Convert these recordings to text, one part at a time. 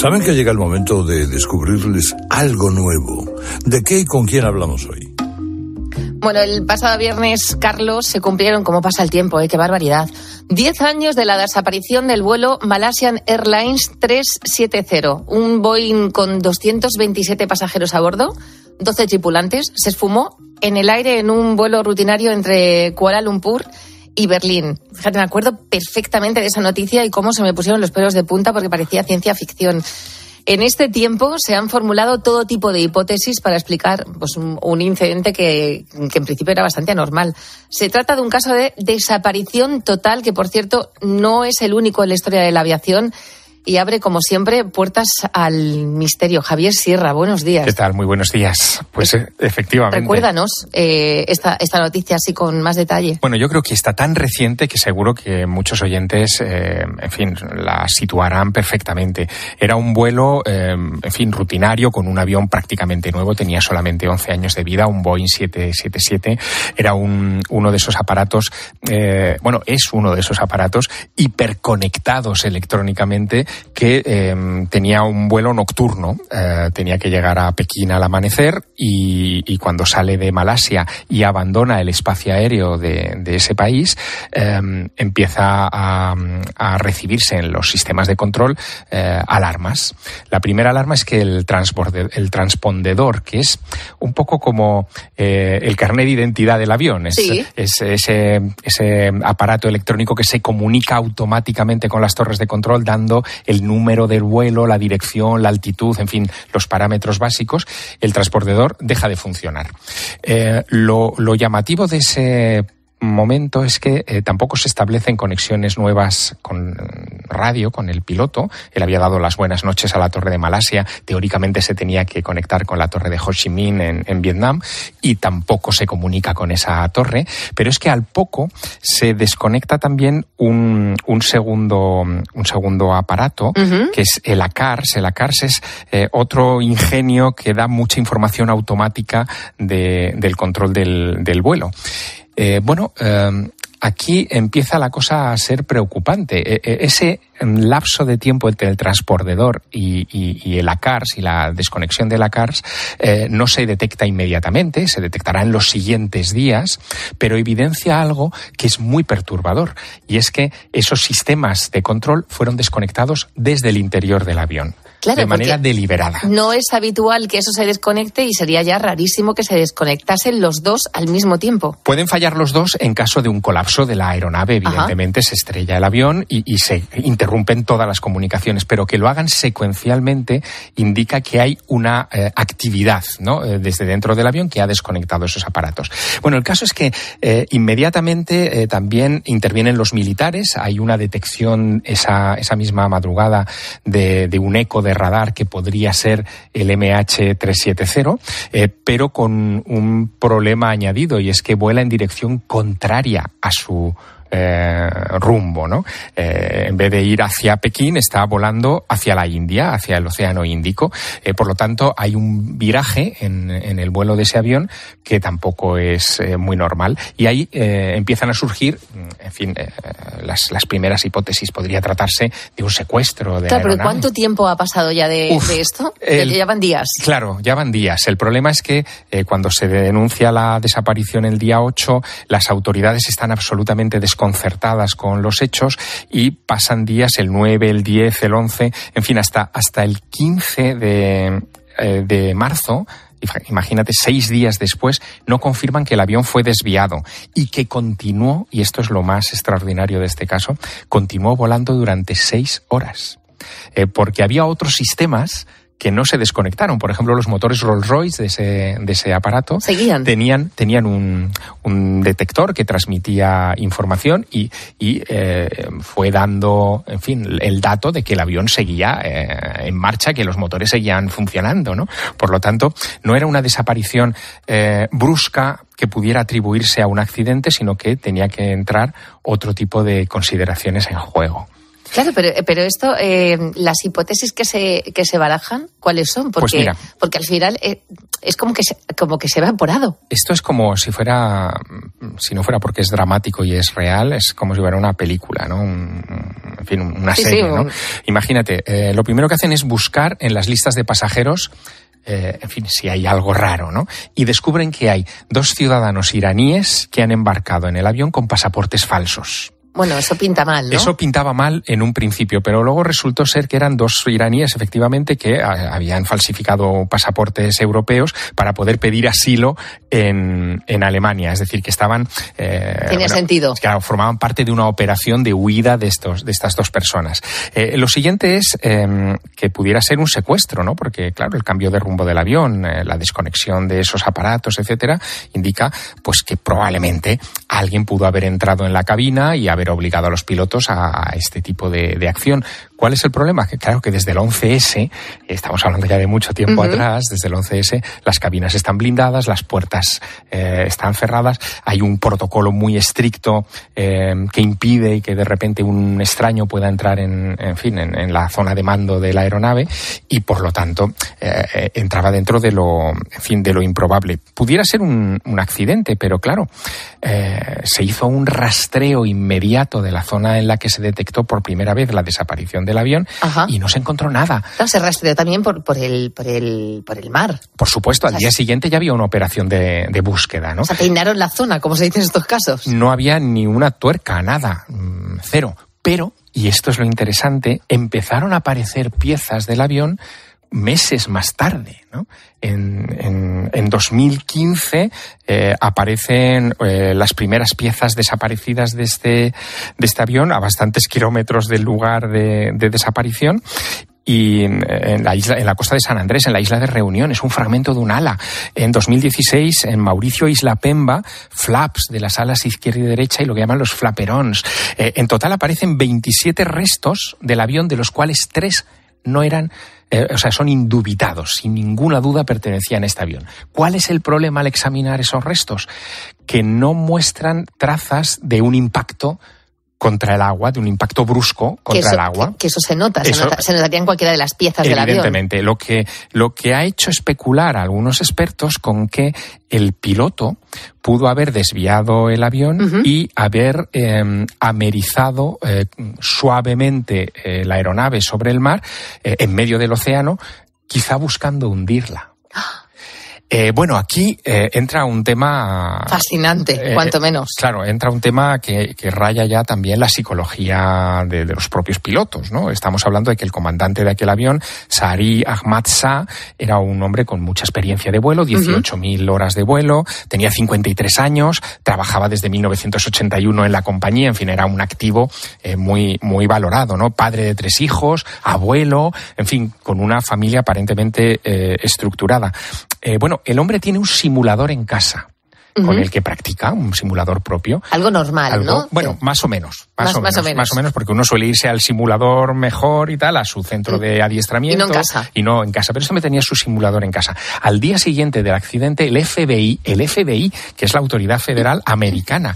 Saben que llega el momento de descubrirles algo nuevo. ¿De qué y con quién hablamos hoy? Bueno, el pasado viernes, Carlos, se cumplieron, como pasa el tiempo, ¿eh? qué barbaridad. Diez años de la desaparición del vuelo Malaysian Airlines 370, un Boeing con 227 pasajeros a bordo, 12 tripulantes, se esfumó en el aire en un vuelo rutinario entre Kuala Lumpur y Berlín. Fíjate, me acuerdo perfectamente de esa noticia y cómo se me pusieron los pelos de punta porque parecía ciencia ficción. En este tiempo se han formulado todo tipo de hipótesis para explicar pues, un, incidente que, en principio era bastante anormal. Se trata de un caso de desaparición total, que por cierto no es el único en la historia de la aviación y abre, como siempre, puertas al misterio. Javier Sierra, buenos días. ¿Qué tal? Muy buenos días. Pues eh, efectivamente. Recuérdanos eh, esta, noticia así con más detalle. Bueno, yo creo que está tan reciente que seguro que muchos oyentes, eh, en fin, la situarán perfectamente. Era un vuelo, en fin, rutinario, con un avión prácticamente nuevo, tenía solamente 11 años de vida, un Boeing 777. Era uno de esos aparatos, bueno, es uno de esos aparatos hiperconectados electrónicamente que em, tenía un vuelo nocturno, eh, tenía que llegar a Pekín al amanecer y, cuando sale de Malasia y abandona el espacio aéreo de, ese país, em, empieza a, recibirse en los sistemas de control eh, alarmas. La primera alarma es que el, transpondedor, que es un poco como eh, el carnet de identidad del avión, es, ese, ese aparato electrónico que se comunica automáticamente con las torres de control dando el número del vuelo, la dirección, la altitud, en fin, los parámetros básicos, el transportador deja de funcionar. Eh, lo, lo llamativo de ese momento es que eh, tampoco se establecen conexiones nuevas con mm, radio, con el piloto. Él había dado las buenas noches a la Torre de Malasia. Teóricamente se tenía que conectar con la Torre de Ho Chi Minh en, Vietnam y tampoco se comunica con esa torre. Pero es que al poco se desconecta también un, segundo, un segundo aparato que es el ACARS. El ACARS es eh, otro ingenio que da mucha información automática del control del vuelo. Eh, bueno, em, aquí empieza la cosa a ser preocupante. E, e, ese em, lapso de tiempo entre el transportador y, la CARS el ACARS y la desconexión de la CARS eh, no se detecta inmediatamente, se detectará en los siguientes días, pero evidencia algo que es muy perturbador y es que esos sistemas de control fueron desconectados desde el interior del avión de manera deliberada. No es habitual que eso se desconecte y sería ya rarísimo que se desconectasen los dos al mismo tiempo. Pueden fallar los dos en caso de un colapso de la aeronave. Evidentemente se estrella el avión y, se interrumpen todas las comunicaciones, pero que lo hagan secuencialmente indica que hay una eh, actividad ¿no? Eh, desde dentro del avión que ha desconectado esos aparatos. Bueno, el caso es que eh, inmediatamente también intervienen los militares. Hay una detección esa, misma madrugada de, de un eco de radar que podría ser el MH370, eh, pero con un problema añadido y es que vuela en dirección contraria a su eh, rumbo, ¿no? Eh, en vez de ir hacia Pekín, está volando hacia la India, hacia el Océano Índico. Eh, por lo tanto, hay un viraje en, el vuelo de ese avión que tampoco es muy normal. Y ahí empiezan a surgir, mm, en fin, las, primeras hipótesis. Podría tratarse de un secuestro Claro, pero ¿cuánto tiempo ha pasado ya de, esto? ya van días. Claro, ya van días. El problema es que cuando se denuncia la desaparición el día 8, las autoridades están absolutamente desconocidas concertadas con los hechos y pasan días el 9, el 10, el 11, en fin, hasta, hasta el 15 de, eh, de marzo imagínate, seis días después, no confirman que el avión fue desviado y que continuó, y esto es lo más extraordinario de este caso, continuó volando durante seis horas. Eh, porque había otros sistemas que no se desconectaron. Por ejemplo, los motores Rolls-Royce de ese, aparato tenían, tenían un, detector que transmitía información y, eh, fue dando, en fin, el dato de que el avión seguía eh, en marcha, que los motores seguían funcionando, ¿no? Por lo tanto, no era una desaparición eh, brusca que pudiera atribuirse a un accidente, sino que tenía que entrar otro tipo de consideraciones en juego. Claro, pero, eh, pero esto, eh, las hipótesis que se, que se barajan, ¿cuáles son? Pues porque, porque al final eh, es como que, se, como que se va evaporado. Esto es como si fuera, mm, si no fuera porque es dramático y es real, es como si fuera una película, ¿no? en fin, una serie, ¿no? Imagínate, eh, lo primero que hacen es buscar en las listas de pasajeros eh, en fin, si hay algo raro, ¿no? Y descubren que hay dos ciudadanos iraníes que han embarcado en el avión con pasaportes falsos. Bueno, eso pinta mal, ¿no? Eso pintaba mal en un principio, pero luego resultó ser que eran dos iraníes, efectivamente, que ah, habían falsificado pasaportes europeos para poder pedir asilo en, Alemania. Es decir, que estaban. Eh, sentido. Claro, formaban parte de una operación de huida de, estos, de estas dos personas. Eh, lo siguiente es em, que pudiera ser un secuestro, ¿no? Porque, claro, el cambio de rumbo del avión, eh, la desconexión de esos aparatos, etcétera, indica pues que probablemente alguien pudo haber entrado en la cabina y haber obligado a los pilotos a, este tipo de, acción. ¿Cuál es el problema? Que claro que desde el 11S, estamos hablando ya de mucho tiempo atrás, desde el 11S las cabinas están blindadas, las puertas eh, están cerradas, hay un protocolo muy estricto eh, que impide que de repente un extraño pueda entrar en, fin, en, la zona de mando de la aeronave y por lo tanto eh, entraba dentro de lo, fin, de lo improbable. Pudiera ser un accidente, pero claro, se hizo un rastreo inmediato de la zona en la que se detectó por primera vez la desaparición del avión y no se encontró nada. se rastreó también por, el, por, el, mar. Por supuesto, al día siguiente ya había una operación de, búsqueda, ¿no? la zona, como se dice en estos casos. No había ni una tuerca, nada, mm, cero. Pero, y esto es lo interesante, empezaron a aparecer piezas del avión meses más tarde, ¿no? En, en, en 2015 eh, aparecen eh, las primeras piezas desaparecidas de este, de este avión a bastantes kilómetros del lugar de, de desaparición y en la isla en la costa de San Andrés, en la isla de Reunión, es un fragmento de un ala. En 2016 en Mauricio Isla Pemba, flaps de las alas izquierda y derecha y lo que llaman los flaperons. Eh, en total aparecen 27 restos del avión de los cuales tres no eran eh, o sea, son indubitados, sin ninguna duda pertenecían a este avión. ¿Cuál es el problema al examinar esos restos? Que no muestran trazas de un impacto contra el agua, de un impacto brusco contra el agua. Que, eso se nota, se, notaría en cualquiera de las piezas del avión. Evidentemente, lo que, lo que ha hecho especular algunos expertos con que el piloto pudo haber desviado el avión y haber em, amerizado eh, suavemente eh, la aeronave sobre el mar, eh, en medio del océano, quizá buscando hundirla. ¡Ah! Eh, bueno, aquí eh, entra un tema... Fascinante, eh, cuanto menos. Claro, entra un tema que, raya ya también la psicología de, los propios pilotos, ¿no? Estamos hablando de que el comandante de aquel avión, Sari Ahmad era un hombre con mucha experiencia de vuelo, 18.000 horas de vuelo, tenía 53 años, trabajaba desde 1981 en la compañía, en fin, era un activo muy, muy valorado, ¿no? Padre de tres hijos, abuelo, en fin, con una familia aparentemente estructurada. Eh, bueno, el hombre tiene un simulador en casa con el que practica, un simulador propio. Algo normal, ¿no? Bueno, más o menos más, o menos, más, o menos, porque uno suele irse al simulador mejor y tal, a su centro mm. de adiestramiento. Y no en casa. Y no en casa. Pero eso me tenía su simulador en casa. Al día siguiente del accidente, el FBI, el FBI, que es la autoridad federal mm. americana,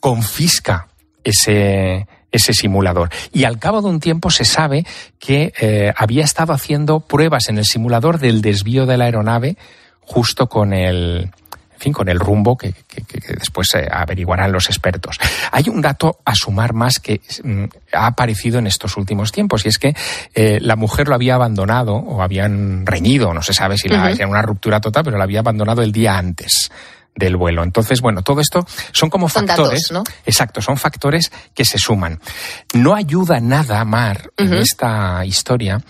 confisca ese simulador. Y al cabo de un tiempo se sabe que eh, había estado haciendo pruebas en el simulador del desvío de la aeronave justo con el, fin, con el rumbo que, que, que después averiguarán los expertos. Hay un dato a sumar más que mm, ha aparecido en estos últimos tiempos y es que eh, la mujer lo había abandonado o habían reñido, no se sabe si era una ruptura total, pero la había abandonado el día antes del vuelo. Entonces, bueno, todo esto son como son factores, datos, ¿no? exacto, son factores que se suman. No ayuda nada, Mar, en esta historia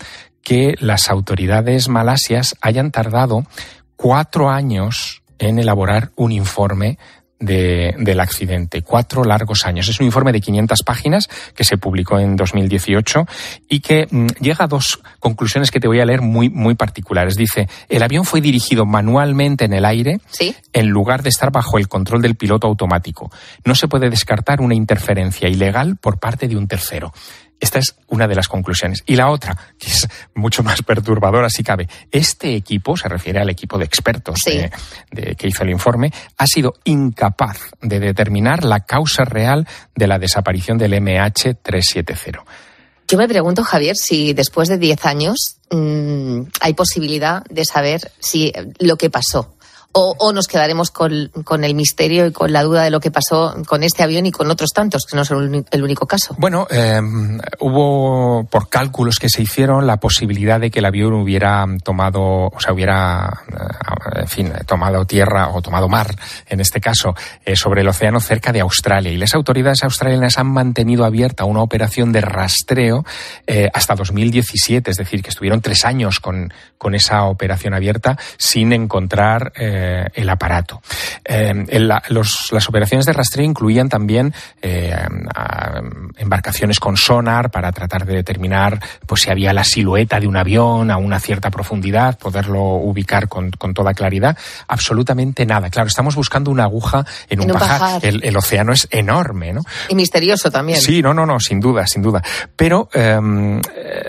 que las autoridades malasias hayan tardado cuatro años en elaborar un informe del accidente. Cuatro largos años. Es un informe de 500 páginas que se publicó en 2018 y que mm, llega a dos conclusiones que te voy a leer muy, muy particulares. Dice, el avión fue dirigido manualmente en el aire en lugar de estar bajo el control del piloto automático. No se puede descartar una interferencia ilegal por parte de un tercero. Esta es una de las conclusiones. Y la otra, que es mucho más perturbadora si cabe, este equipo, se refiere al equipo de expertos que hizo el informe, ha sido incapaz de determinar la causa real de la desaparición del MH370. Yo me pregunto, Javier, si después de 10 años mm, hay posibilidad de saber si lo que pasó o, nos quedaremos con, el misterio y con la duda de lo que pasó con este avión y con otros tantos, que no es el, único caso. Bueno, em, hubo por cálculos que se hicieron la posibilidad de que el avión hubiera tomado, o sea, hubiera, eh, en fin, tomado tierra o tomado mar, en este caso, eh, sobre el océano cerca de Australia. Y las autoridades australianas han mantenido abierta una operación de rastreo eh, hasta 2017, es decir, que estuvieron tres años con, con esa operación abierta sin encontrar eh, el aparato. Eh, las operaciones de rastreo incluían también eh, embarcaciones con sonar para tratar de determinar pues, si había la silueta de un avión a una cierta profundidad, poderlo ubicar con, toda claridad. Absolutamente nada. Claro, estamos buscando una aguja en, un, pajar. El, océano es enorme, Y misterioso también. Sí, no, no, no, sin duda, sin duda. Pero, em,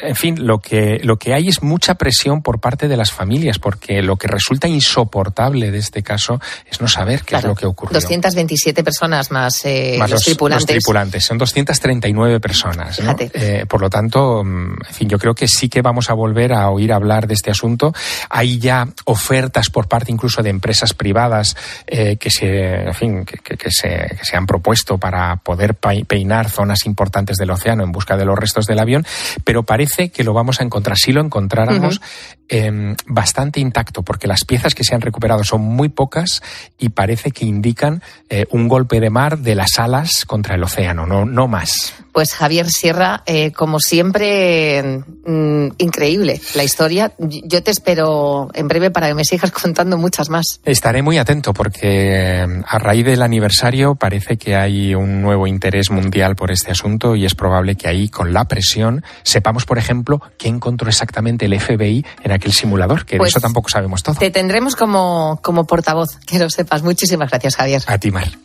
en fin, lo que, lo que hay es mucha presión por parte de las familias, porque lo que resulta insoportable de este caso es no saber qué es lo que ocurrió. 227 personas más, eh, los, tripulantes. son 239 personas. Eh, por lo tanto, mm, en yo creo que sí que vamos a volver a oír hablar de este asunto. Hay ya ofertas por parte incluso de empresas privadas eh, que, se, se, han propuesto para poder peinar zonas importantes del océano en busca de los restos del avión, pero parece que lo vamos a encontrar, si lo encontráramos, em, bastante intacto, porque las piezas que se han recuperado son son muy pocas y parece que indican eh, un golpe de mar de las alas contra el océano, no, no más. Pues Javier Sierra, eh, como siempre, mm, increíble la historia. Yo te espero en breve para que me sigas contando muchas más. Estaré muy atento porque eh, a raíz del aniversario parece que hay un nuevo interés mundial por este asunto y es probable que ahí, con la presión, sepamos, por ejemplo, qué encontró exactamente el FBI en aquel simulador, que de pues eso tampoco sabemos todo. Te tendremos como como portavoz, que lo sepas. Muchísimas gracias, Javier. A ti, Mar.